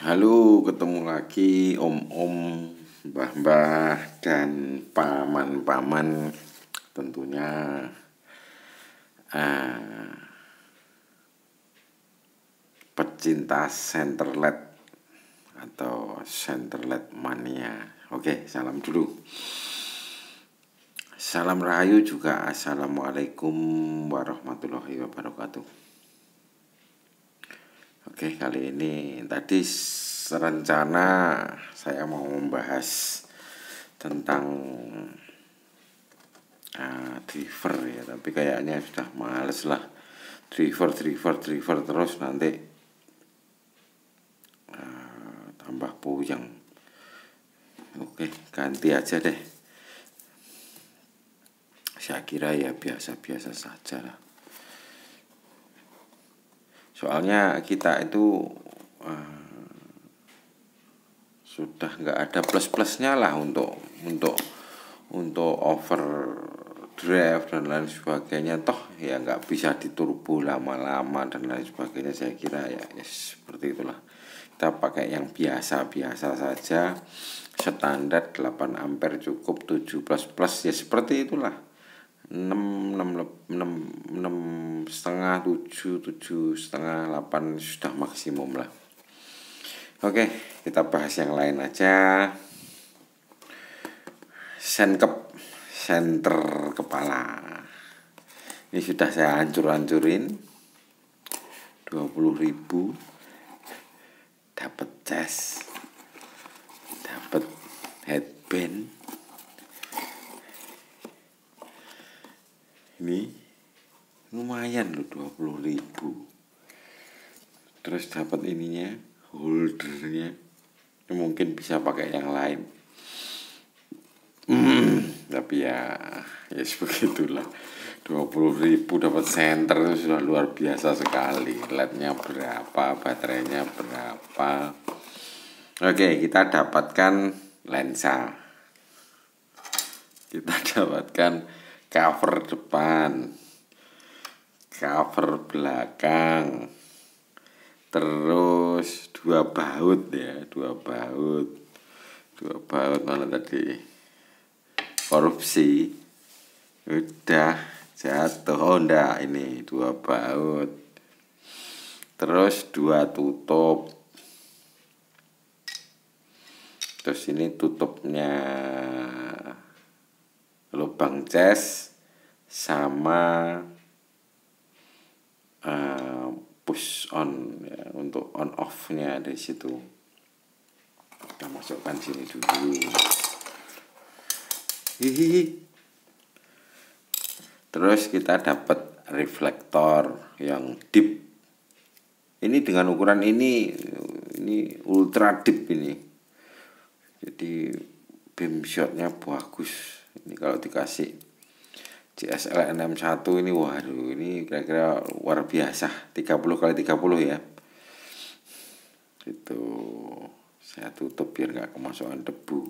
Halo, ketemu lagi om-om, mbah-mbah, dan paman-paman tentunya. Uh, pecinta centerlet atau centerlet mania. Oke, salam dulu. Salam rahayu juga. Assalamualaikum warahmatullahi wabarakatuh. Oke, kali ini tadi rencana saya mau membahas tentang uh, driver ya, tapi kayaknya sudah males lah. Driver, driver, driver terus nanti uh, tambah puyeng. Oke, ganti aja deh. Saya kira ya biasa-biasa saja lah soalnya kita itu uh, sudah nggak ada plus plusnya lah untuk untuk untuk over drive dan lain sebagainya toh ya nggak bisa diturbo lama-lama dan lain sebagainya saya kira ya ya seperti itulah kita pakai yang biasa-biasa saja standar 8 ampere cukup 7 plus plus ya seperti itulah enam enam enam enam setengah tujuh tujuh setengah delapan sudah maksimum lah oke kita bahas yang lain aja senkep center kepala ini sudah saya hancur-hancurin 20.000 dapat cas dapat headband ini lumayan loh 20 ribu terus dapat ininya holdernya ini mungkin bisa pakai yang lain mm, tapi ya ya sebegitulah 20 ribu dapat center itu sudah luar biasa sekali lednya berapa baterainya berapa oke kita dapatkan lensa kita dapatkan cover depan cover belakang terus dua baut ya dua baut dua baut mana tadi korupsi udah jatuh oh enggak ini dua baut terus dua tutup terus ini tutupnya lubang chest sama uh, push on ya, untuk on off-nya di situ. Kita masukkan sini dulu. Hihihi. Terus kita dapat reflektor yang deep. Ini dengan ukuran ini ini ultra deep ini. Jadi beam shotnya bagus ini kalau dikasih CSLNM 61 ini waduh ini kira-kira luar biasa 30 kali 30 ya itu saya tutup biar nggak kemasukan debu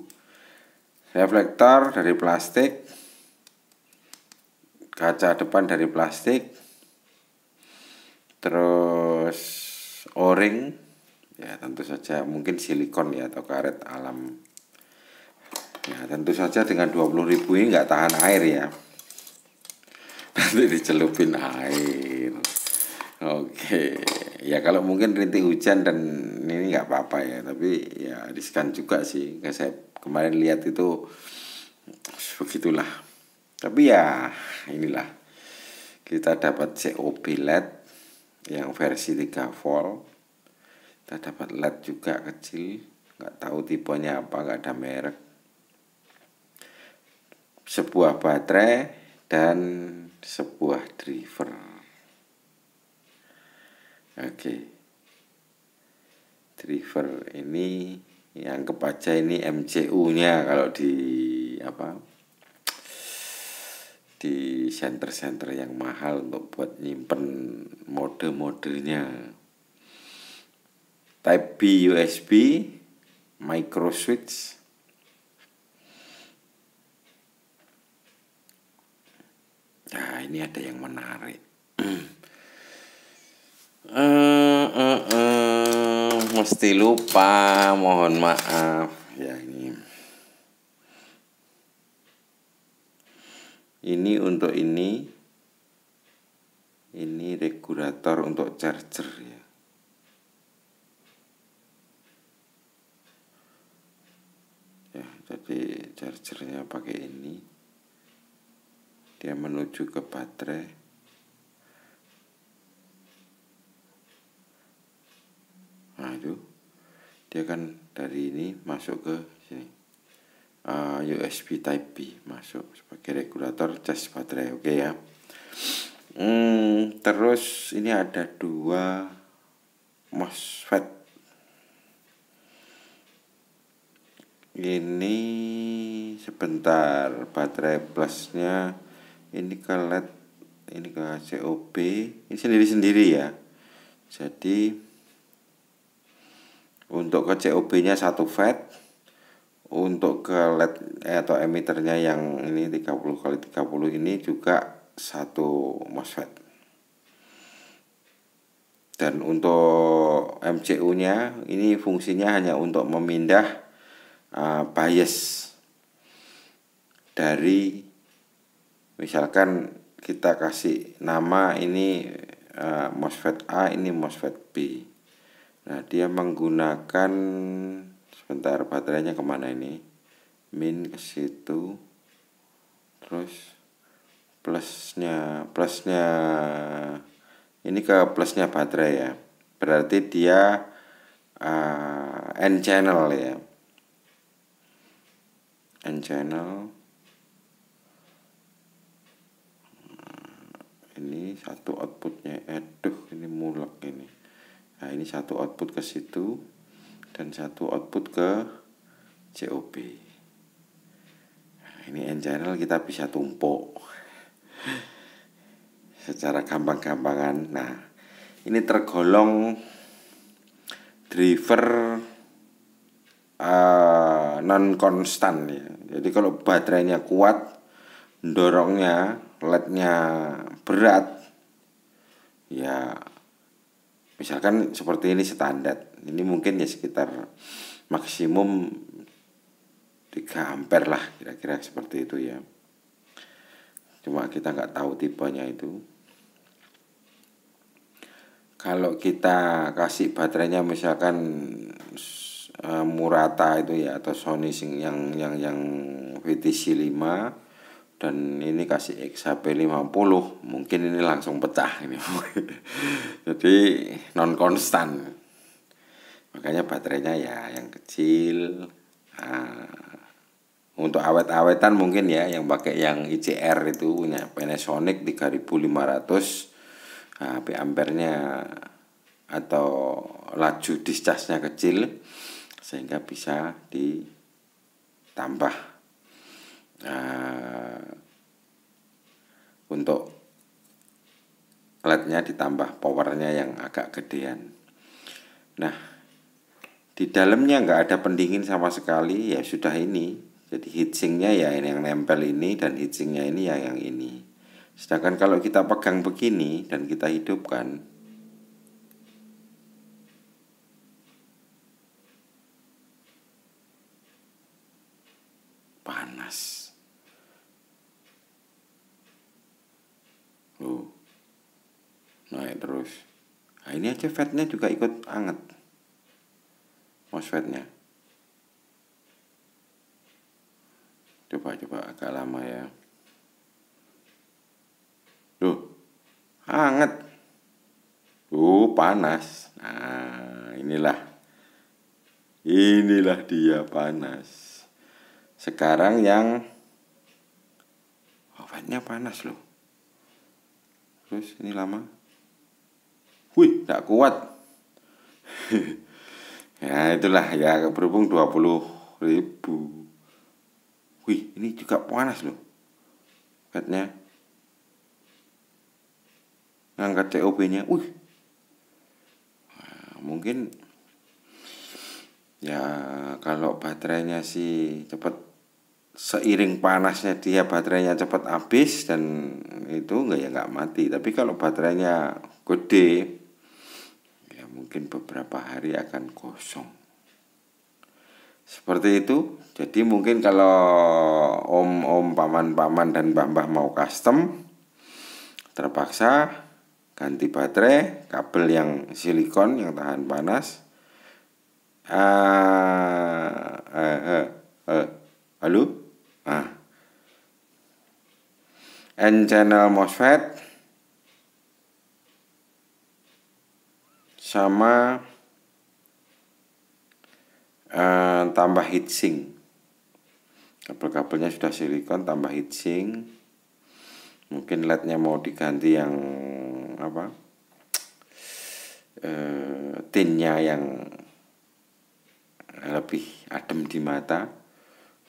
reflektor dari plastik kaca depan dari plastik terus o-ring ya tentu saja mungkin silikon ya atau karet alam Ya, tentu saja dengan 20 ribu ini nggak tahan air ya. Nanti dicelupin air. Oke, ya kalau mungkin rintik hujan dan ini nggak apa-apa ya, tapi ya riskan juga sih. Kayak saya kemarin lihat itu begitulah. Tapi ya inilah kita dapat COB LED yang versi 3 volt. Kita dapat LED juga kecil, nggak tahu tipenya apa, nggak ada merek sebuah baterai dan sebuah driver. Oke. Driver ini yang kepaca ini MCU-nya kalau di apa? di center-center yang mahal untuk buat nyimpen mode-modenya. Type B USB, micro switch, Nah, ini ada yang menarik. Uh, uh, uh, mesti lupa, mohon maaf. Ya ini. Ini untuk ini. Ini regulator untuk charger ya. Ya, jadi chargernya pakai ini dia menuju ke baterai nah itu dia kan dari ini masuk ke sini uh, ah, USB Type B masuk sebagai regulator charge baterai oke okay ya hmm, terus ini ada dua MOSFET ini sebentar baterai plusnya ini ke LED ini ke COB ini sendiri-sendiri ya jadi untuk ke COB nya satu fat untuk ke LED eh, atau emitternya yang ini 30 kali 30 ini juga satu MOSFET dan untuk MCU nya ini fungsinya hanya untuk memindah uh, bias dari misalkan kita kasih nama ini uh, MOSFET A ini MOSFET B nah dia menggunakan sebentar baterainya kemana ini min ke situ terus plusnya plusnya ini ke plusnya baterai ya berarti dia uh, n channel ya n channel ini satu outputnya aduh ini mulak ini nah ini satu output ke situ dan satu output ke COP nah, ini end channel kita bisa tumpuk secara gampang-gampangan nah ini tergolong driver uh, eh, non konstan ya jadi kalau baterainya kuat dorongnya lednya berat ya misalkan seperti ini standar ini mungkin ya sekitar maksimum tiga ampere lah kira-kira seperti itu ya cuma kita nggak tahu tipenya itu kalau kita kasih baterainya misalkan uh, Murata itu ya atau Sony yang yang yang VTC 5 dan ini kasih XHP 50 mungkin ini langsung pecah ini jadi non konstan makanya baterainya ya yang kecil nah, untuk awet-awetan mungkin ya yang pakai yang ICR itu punya Panasonic 3500 nah, ampernya atau laju discharge-nya kecil sehingga bisa ditambah Eh, untuk LED-nya ditambah powernya yang agak gedean. Nah, di dalamnya nggak ada pendingin sama sekali ya sudah ini. Jadi heatsinknya ya ini yang nempel ini dan heatsinknya ini ya yang ini. Sedangkan kalau kita pegang begini dan kita hidupkan, ini aja fatnya juga ikut anget MOSFETnya coba-coba agak lama ya Duh, hangat. Duh, panas. Nah, inilah. Inilah dia panas. Sekarang yang obatnya oh, panas loh. Terus ini lama. Wih, tidak kuat. ya itulah ya berhubung 20 ribu. Wih, ini juga panas loh. Katanya. Angkat COP-nya. Wih. Nah, mungkin ya kalau baterainya sih cepat seiring panasnya dia baterainya cepat habis dan itu enggak ya enggak mati tapi kalau baterainya gede mungkin beberapa hari akan kosong seperti itu jadi mungkin kalau om om paman paman dan mbah mbah mau custom terpaksa ganti baterai kabel yang silikon yang tahan panas ah eh, eh, eh. halo ah N channel MOSFET sama uh, tambah heatsink kabel-kabelnya sudah silikon tambah heatsink mungkin lednya mau diganti yang apa uh, tinnya yang lebih adem di mata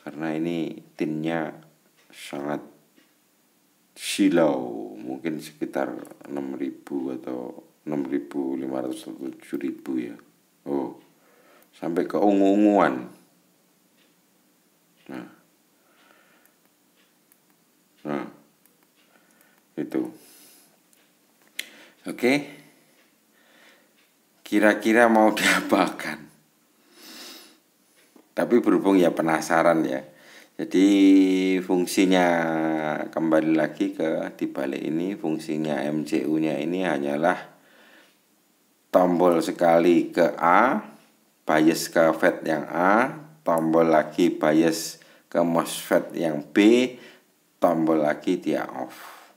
karena ini tinnya sangat silau mungkin sekitar 6000 atau 6.500 ya oh sampai ke ungu-unguan nah nah itu oke okay. kira-kira mau diapakan tapi berhubung ya penasaran ya jadi fungsinya kembali lagi ke dibalik ini fungsinya MCU nya ini hanyalah tombol sekali ke A bias ke FET yang A tombol lagi bias ke MOSFET yang B tombol lagi dia off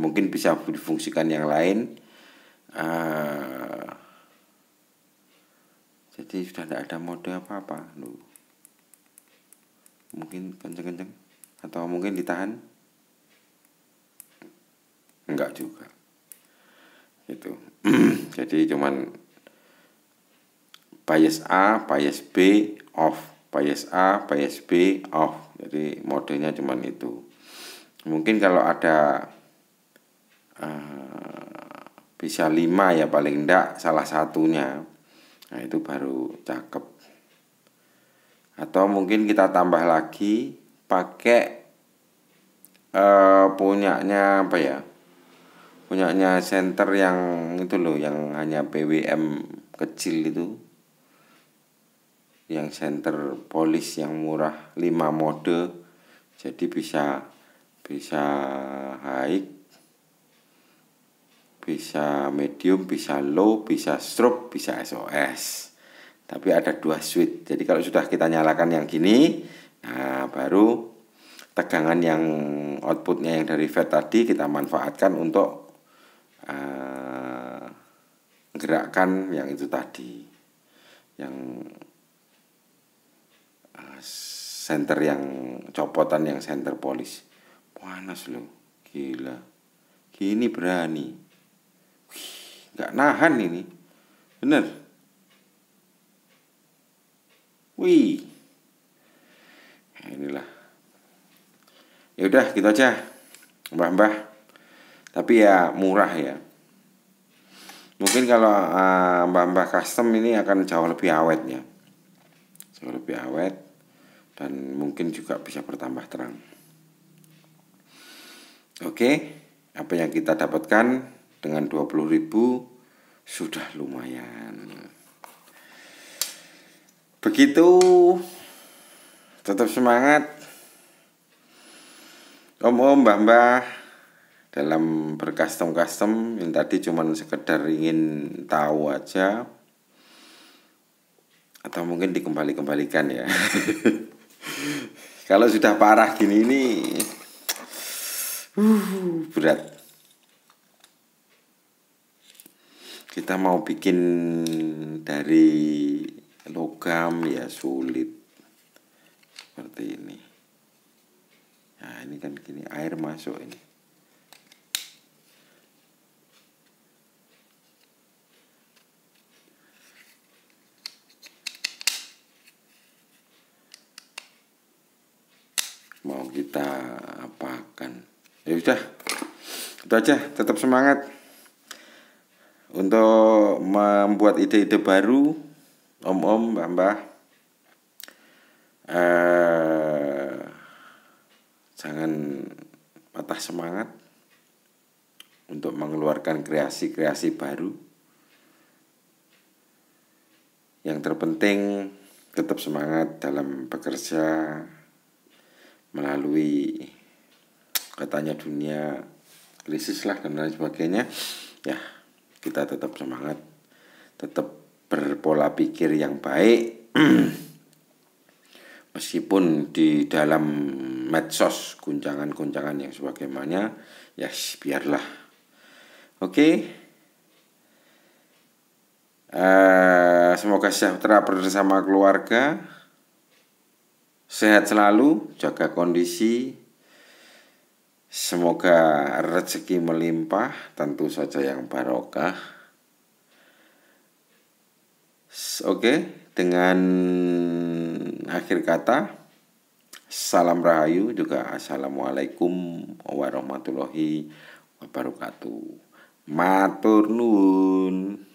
mungkin bisa difungsikan yang lain uh, jadi sudah tidak ada mode apa-apa mungkin kenceng-kenceng atau mungkin ditahan enggak juga itu jadi cuman bias A bias B off bias A bias B off jadi modenya cuman itu mungkin kalau ada uh, bisa lima ya paling enggak salah satunya nah itu baru cakep atau mungkin kita tambah lagi pakai uh, punyanya apa ya punyanya center yang itu loh yang hanya PWM kecil itu yang center polis yang murah 5 mode jadi bisa bisa high bisa medium bisa low bisa stroke bisa SOS tapi ada dua switch jadi kalau sudah kita nyalakan yang gini nah baru tegangan yang outputnya yang dari vet tadi kita manfaatkan untuk uh, gerakan yang itu tadi yang uh, eh, center yang copotan yang center polis panas loh gila gini berani nggak nahan ini bener wih nah, inilah ya udah gitu aja mbah-mbah tapi ya murah ya mungkin kalau uh, mbak-mbak custom ini akan jauh lebih awet ya jauh lebih awet dan mungkin juga bisa bertambah terang oke apa yang kita dapatkan dengan 20.000 sudah lumayan begitu tetap semangat om-om mbah-mbah dalam berkustom custom yang tadi cuma sekedar ingin tahu aja atau mungkin dikembali-kembalikan ya kalau sudah parah gini ini uh, berat kita mau bikin dari logam ya sulit seperti ini nah ini kan gini air masuk ini mau kita apakan ya sudah itu aja tetap semangat untuk membuat ide-ide baru om-om mbah-mbah eh, jangan patah semangat untuk mengeluarkan kreasi-kreasi baru yang terpenting tetap semangat dalam bekerja melalui katanya dunia krisis lah dan lain sebagainya ya kita tetap semangat tetap berpola pikir yang baik meskipun di dalam medsos guncangan-guncangan yang sebagaimana ya biarlah oke okay. uh, eh, semoga sejahtera bersama keluarga Sehat selalu, jaga kondisi. Semoga rezeki melimpah, tentu saja yang barokah. Oke, dengan akhir kata, salam rahayu juga assalamualaikum warahmatullahi wabarakatuh. Matur nuwun.